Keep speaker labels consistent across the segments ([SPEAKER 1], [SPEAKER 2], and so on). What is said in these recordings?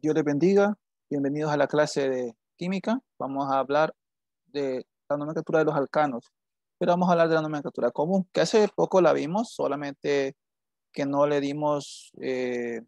[SPEAKER 1] Dios les bendiga. Bienvenidos a la clase de química. Vamos a hablar de la nomenclatura de los alcanos, pero vamos a hablar de la nomenclatura común, que hace poco la vimos, solamente que no le dimos, eh,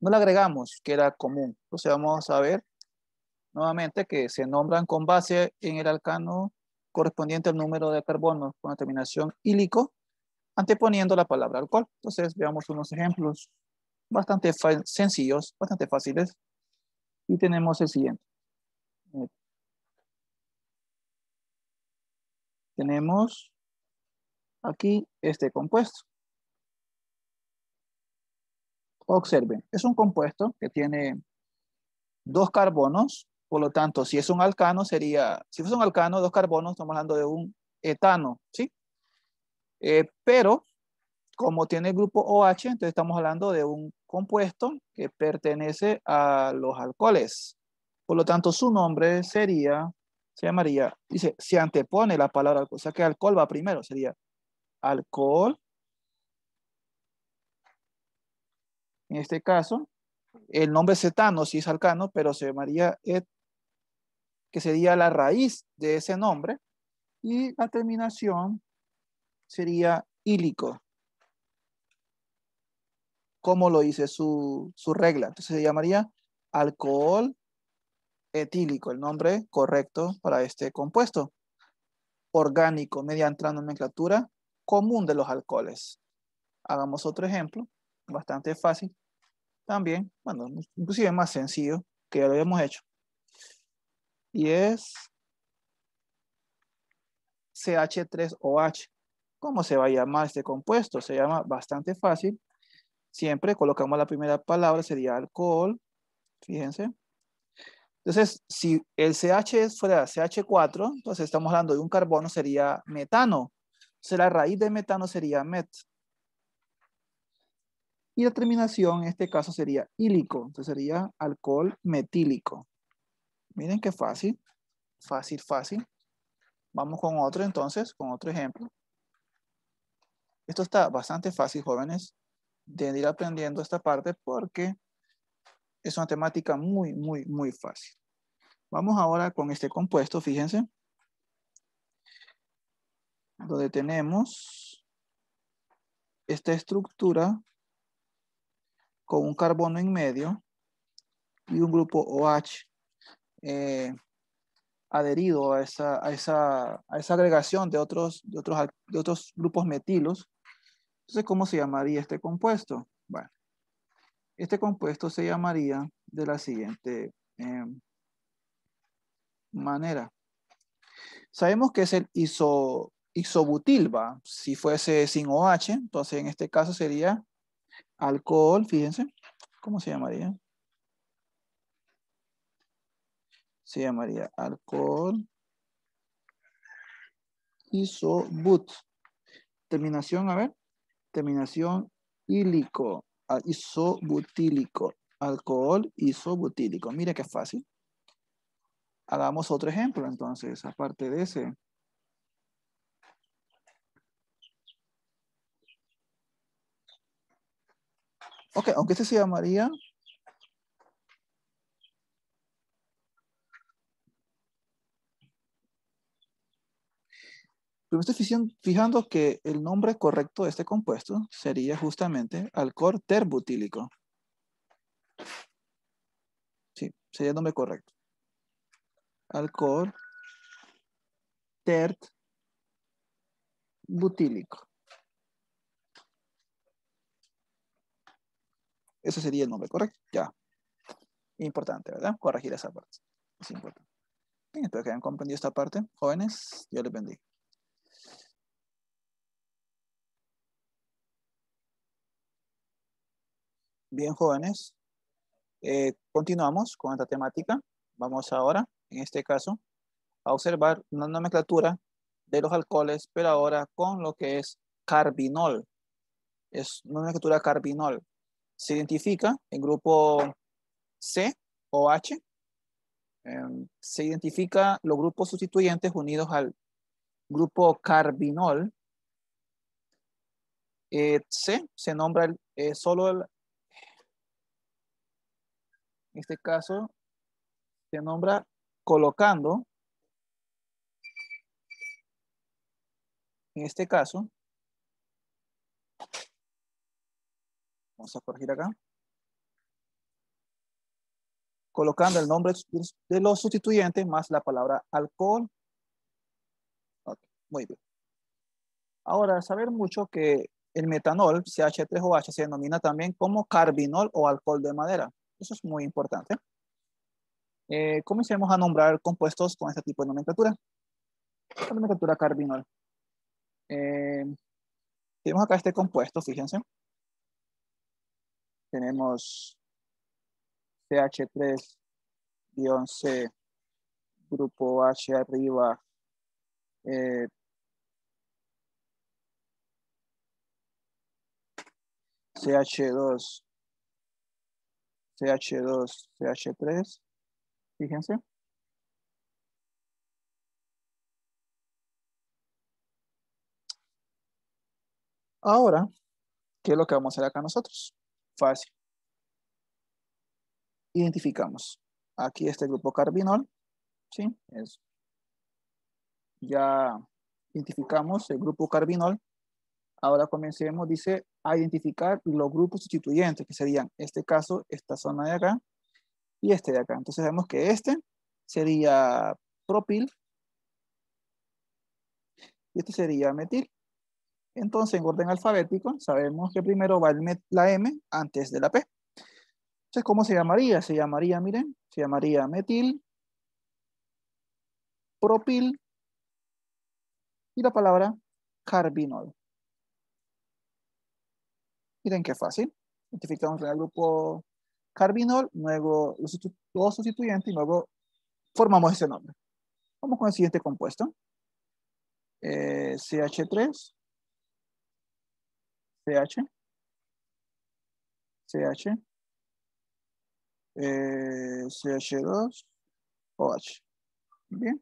[SPEAKER 1] no le agregamos que era común. Entonces vamos a ver nuevamente que se nombran con base en el alcano correspondiente al número de carbonos con la terminación hílico, anteponiendo la palabra alcohol. Entonces veamos unos ejemplos bastante sencillos, bastante fáciles. Y tenemos el siguiente. tenemos aquí este compuesto. Observen, es un compuesto que tiene dos carbonos, por lo tanto, si es un alcano sería, si fuese un alcano, dos carbonos, estamos hablando de un etano, ¿sí? Eh, pero como tiene el grupo OH, entonces estamos hablando de un compuesto que pertenece a los alcoholes. Por lo tanto, su nombre sería, se llamaría, dice, se antepone la palabra alcohol, o sea que alcohol va primero, sería alcohol. En este caso, el nombre cetano sí es alcano, pero se llamaría que sería la raíz de ese nombre, y la terminación sería hílico cómo lo dice su, regla. Entonces se llamaría alcohol etílico, el nombre correcto para este compuesto. Orgánico, mediante la nomenclatura común de los alcoholes. Hagamos otro ejemplo, bastante fácil. También, bueno, inclusive más sencillo, que ya lo habíamos hecho. Y es CH3OH. ¿Cómo se va a llamar este compuesto? Se llama bastante fácil Siempre colocamos la primera palabra, sería alcohol. Fíjense. Entonces, si el CH fuera CH4, entonces estamos hablando de un carbono, sería metano. Entonces, la raíz de metano sería met. Y la terminación en este caso sería hílico. Entonces sería alcohol metílico. Miren qué fácil. Fácil, fácil. Vamos con otro entonces, con otro ejemplo. Esto está bastante fácil, jóvenes de ir aprendiendo esta parte porque es una temática muy, muy, muy fácil. Vamos ahora con este compuesto, fíjense. Donde tenemos esta estructura con un carbono en medio y un grupo OH eh, adherido a esa, a, esa, a esa, agregación de otros, de otros, de otros grupos metilos entonces, ¿cómo se llamaría este compuesto? Bueno, este compuesto se llamaría de la siguiente em, manera. Sabemos que es el iso, isobutilba. Si fuese sin OH, entonces en este caso sería alcohol, fíjense, ¿cómo se llamaría? Se llamaría alcohol isobut. Terminación, a ver terminación hílico, ah, isobutílico, alcohol isobutílico. Mira qué fácil. Hagamos otro ejemplo entonces, aparte de ese. Ok, aunque este se llamaría Pero me estoy fijando, que el nombre correcto de este compuesto sería justamente alcohol terbutílico. Sí, sería el nombre correcto. Alcohol terbutílico. butílico. Ese sería el nombre correcto. Ya. Importante, ¿verdad? Corregir esa parte. Es importante. espero que hayan comprendido esta parte. Jóvenes, yo les bendigo. Bien, jóvenes. Eh, continuamos con esta temática. Vamos ahora, en este caso, a observar una nomenclatura de los alcoholes, pero ahora con lo que es carbinol. Es nomenclatura carbinol. Se identifica en grupo C o H. Em, se identifica los grupos sustituyentes unidos al grupo carbinol. Eh, C se nombra el, eh, solo el en este caso, se nombra colocando. En este caso, vamos a corregir acá. Colocando el nombre de los sustituyentes más la palabra alcohol. muy bien. Ahora, saber mucho que el metanol, CH3OH, se denomina también como carbinol o alcohol de madera. Eso es muy importante. Eh, comencemos a nombrar compuestos con este tipo de nomenclatura. nomenclatura cardinal. Eh, tenemos acá este compuesto, fíjense. Tenemos CH3-C, grupo H arriba, eh, CH2, CH2, CH3, fíjense. Ahora, ¿qué es lo que vamos a hacer acá nosotros? Fácil. Identificamos. Aquí este grupo carbinol, ¿sí? Eso. ya identificamos el grupo carbinol. Ahora comencemos, dice a identificar los grupos sustituyentes, que serían este caso, esta zona de acá y este de acá. Entonces vemos que este sería propil y este sería metil. Entonces, en orden alfabético, sabemos que primero va la M antes de la P. Entonces, ¿cómo se llamaría? Se llamaría, miren, se llamaría metil, propil y la palabra carbinol. Miren qué fácil. Identificamos el grupo carbinol, luego los sustituyentes y luego formamos ese nombre. Vamos con el siguiente compuesto. CH3, CH, CH, CH2, OH. Bien.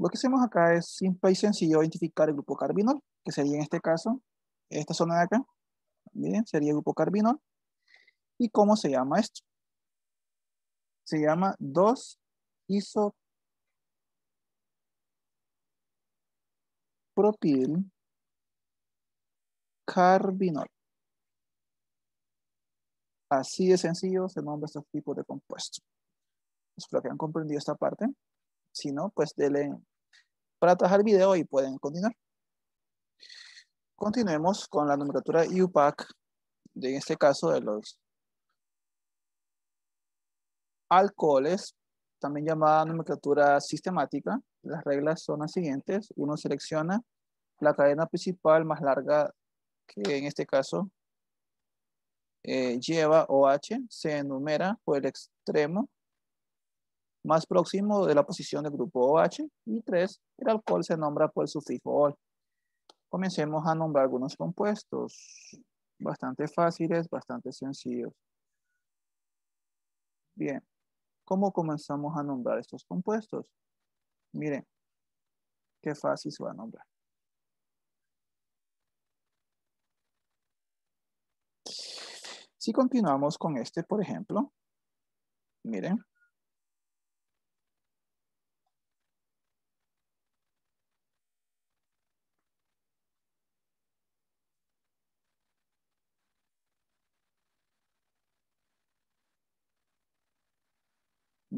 [SPEAKER 1] Lo que hacemos acá es simple y sencillo identificar el grupo carbinol, que sería en este caso, esta zona de acá, Miren, sería el grupo carbinol. ¿Y cómo se llama esto? Se llama 2 isopropil carbinol. Así de sencillo se nombra este tipo de compuesto. Espero que han comprendido esta parte. Si no, pues denle para atajar el video y pueden continuar. Continuemos con la nomenclatura UPAC, de, en este caso de los alcoholes, también llamada nomenclatura sistemática. Las reglas son las siguientes. Uno selecciona la cadena principal más larga, que en este caso eh, lleva OH, se enumera por el extremo más próximo de la posición del grupo OH. Y 3, el alcohol se nombra por el sufijo -ol. Comencemos a nombrar algunos compuestos, bastante fáciles, bastante sencillos. Bien, ¿cómo comenzamos a nombrar estos compuestos? Miren, qué fácil se va a nombrar. Si continuamos con este, por ejemplo, miren,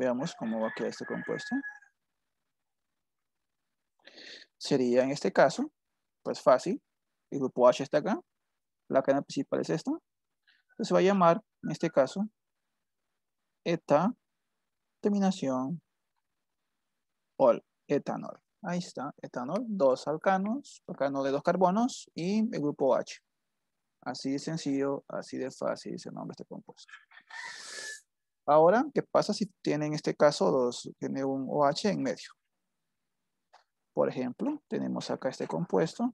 [SPEAKER 1] Veamos cómo va a quedar este compuesto. Sería en este caso, pues fácil, el grupo H está acá, la cadena principal es esta, Se va a llamar, en este caso, eta terminación ol, etanol. Ahí está, etanol, dos alcanos, alcano de dos carbonos y el grupo H. Así de sencillo, así de fácil nombre de este compuesto. Ahora, ¿qué pasa si tiene en este caso dos, tiene un OH en medio? Por ejemplo, tenemos acá este compuesto.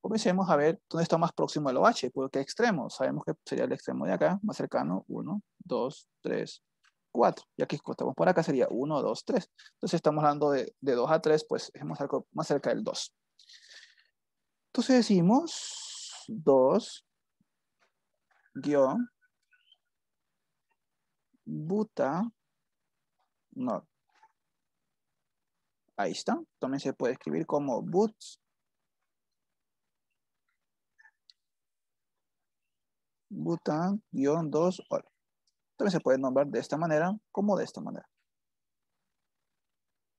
[SPEAKER 1] Comencemos a ver dónde está más próximo el OH, por qué extremo. Sabemos que sería el extremo de acá, más cercano, 1, 2, 3, 4, Y aquí cortamos por acá sería 1, 2, 3. Entonces estamos hablando de, 2 a 3, pues es más, más cerca del 2. Entonces decimos 2 guión buta no. Ahí está. También se puede escribir como but. butan guión 2 ol. También se puede nombrar de esta manera como de esta manera.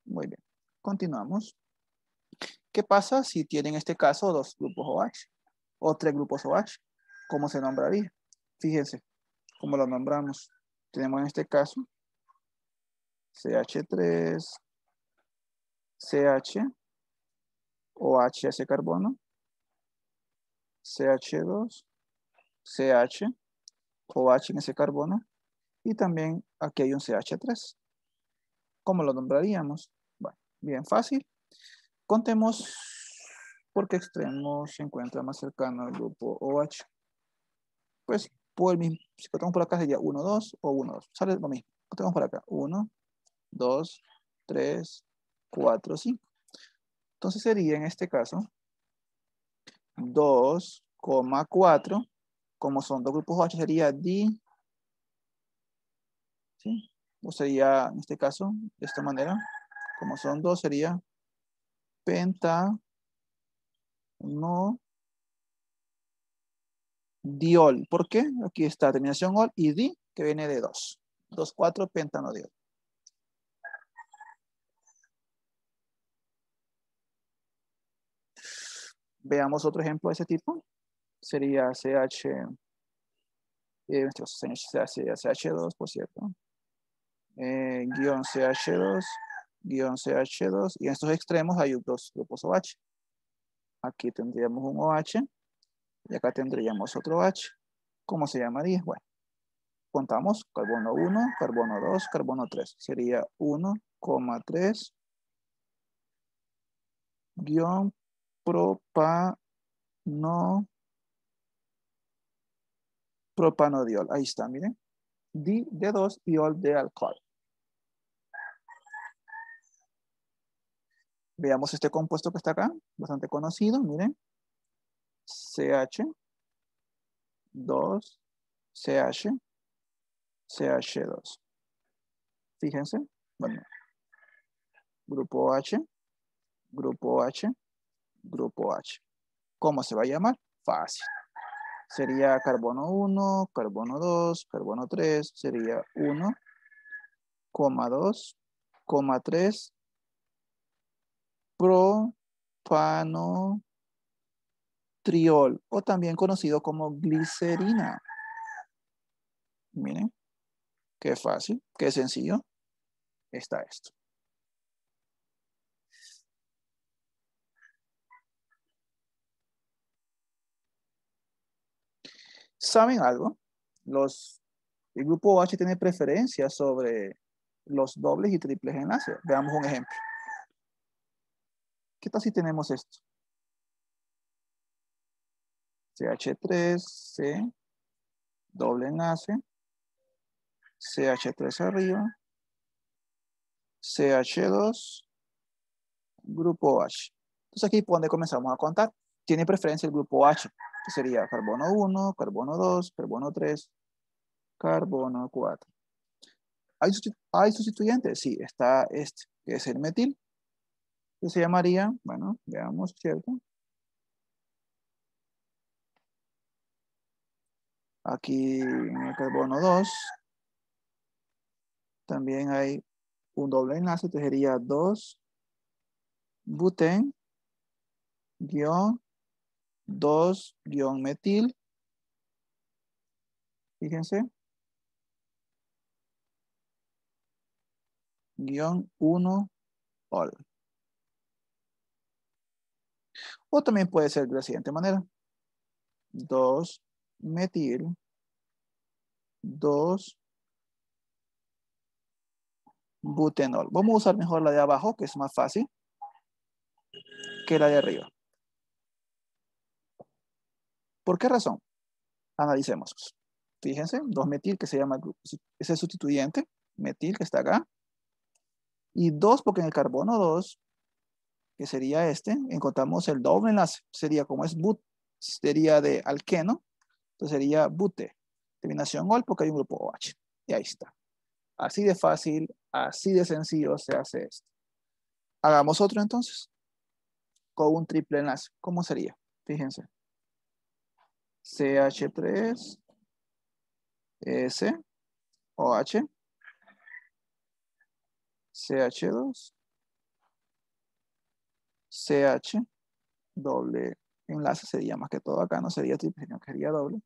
[SPEAKER 1] Muy bien, continuamos. ¿Qué pasa si tienen en este caso dos grupos OH o tres grupos OH? ¿Cómo se nombraría? Fíjense cómo lo nombramos. Tenemos en este caso CH3, CH, OH ese carbono, CH2, CH, OH en ese carbono, y también aquí hay un CH3. ¿Cómo lo nombraríamos? Bueno, bien fácil. Contemos por qué extremo se encuentra más cercano al grupo OH. Pues por el mismo, si contamos por acá sería 1, 2 o 1, 2. Sale lo mismo. contemos por acá. 1, 2, 3, 4, 5. Entonces sería en este caso 2,4, como son dos grupos OH, sería di o sería, en este caso, de esta manera, como son dos, sería pentano diol. ¿Por qué? Aquí está terminación ol y di, que viene de Dos, 2, pentano diol. Veamos otro ejemplo de ese tipo. Sería CH, eh, CH2, por cierto eh, guión CH2, guión CH2, y en estos extremos hay dos grupos OH. Aquí tendríamos un OH, y acá tendríamos otro OH ¿Cómo se llamaría? Bueno, contamos carbono 1, carbono 2, carbono 3. Sería 1,3 guión propano propanodiol. Ahí está, miren. Di de 2 ol de alcohol. Veamos este compuesto que está acá, bastante conocido, miren. CH, 2, CH, CH2. Fíjense, bueno, grupo H, grupo H, grupo H. ¿Cómo se va a llamar? Fácil. Sería carbono 1, carbono 2, carbono 3, sería 1, 2, 3, propanotriol o también conocido como glicerina. Miren, qué fácil, qué sencillo está esto. ¿Saben algo? Los, el grupo OH tiene preferencia sobre los dobles y triples enlaces. Veamos un ejemplo. ¿Qué tal si tenemos esto? CH3, C, doble enlace, CH3 arriba, CH2, grupo H. Entonces aquí por donde comenzamos a contar, tiene preferencia el grupo H, que sería carbono 1, carbono 2, carbono 3, carbono 4. ¿Hay sustituyentes? Sí, está este, que es el metil, que se llamaría, bueno, veamos, ¿cierto? Aquí en el carbono 2 también hay un doble enlace, entonces sería 2 buten 2 guión metil. Fíjense. Guión 1 ol. O también puede ser de la siguiente manera. 2 metil 2 butenol. Vamos a usar mejor la de abajo, que es más fácil, que la de arriba. ¿Por qué razón? Analicemos. Fíjense, 2-metil que se llama, es sustituyente, metil que está acá, y 2 porque en el carbono 2 que sería este, encontramos el doble enlace, sería como es boot. sería de alqueno, entonces sería bute, terminación ol porque hay un grupo OH, y ahí está. Así de fácil, así de sencillo se hace esto. Hagamos otro entonces, con un triple enlace, ¿cómo sería? Fíjense. CH3, S, OH, CH2, CH doble enlace sería más que todo acá, no sería triple, sino que sería doble.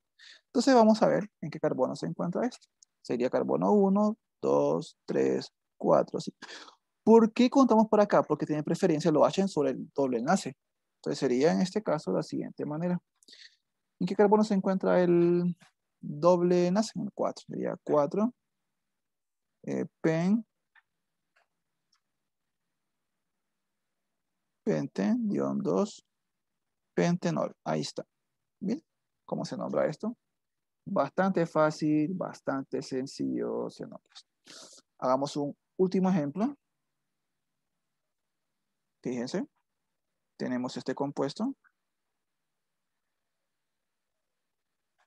[SPEAKER 1] Entonces vamos a ver en qué carbono se encuentra esto. Sería carbono 1, 2, 3, 4, así. ¿Por qué contamos por acá? Porque tiene preferencia lo H sobre el doble enlace. Entonces sería en este caso de la siguiente manera. ¿En qué carbono se encuentra el doble enlace? En el 4. Sería 4. Eh, pen Penten 2 pentenol. Ahí está. ¿Bien? ¿Cómo se nombra esto? Bastante fácil, bastante sencillo Hagamos un último ejemplo. Fíjense, tenemos este compuesto.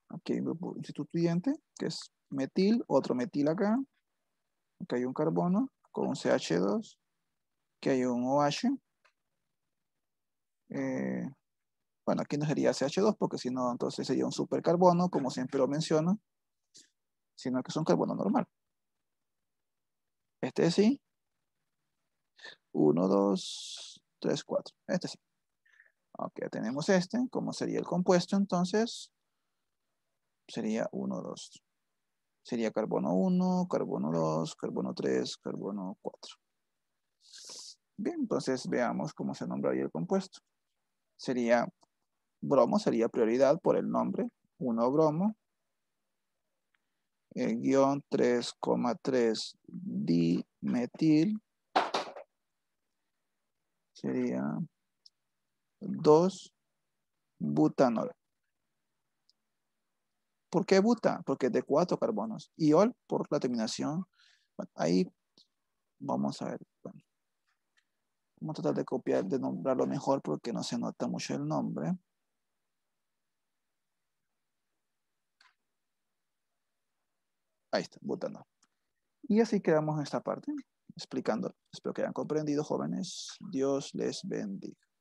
[SPEAKER 1] Aquí hay un sustituyente que es metil, otro metil acá. Aquí hay un carbono con un CH2, que hay un OH, eh, bueno, aquí no sería CH2 porque si no, entonces sería un supercarbono, como siempre lo menciono, sino que es un carbono normal. Este sí. 1, 2, 3, 4. Este sí. Ok, tenemos este. ¿Cómo sería el compuesto entonces? Sería 1, 2. Sería carbono 1, carbono 2, carbono 3, carbono 4. Bien, entonces veamos cómo se nombraría el compuesto sería bromo, sería prioridad por el nombre, 1 bromo, el guión 3,3 dimetil sería 2 butanol. ¿Por qué buta? Porque es de cuatro carbonos. Y por la terminación. Ahí vamos a ver. Vamos a tratar de copiar, de nombrarlo mejor porque no se nota mucho el nombre. Ahí está, botando. Y así quedamos en esta parte, explicando. Espero que hayan comprendido, jóvenes. Dios les bendiga.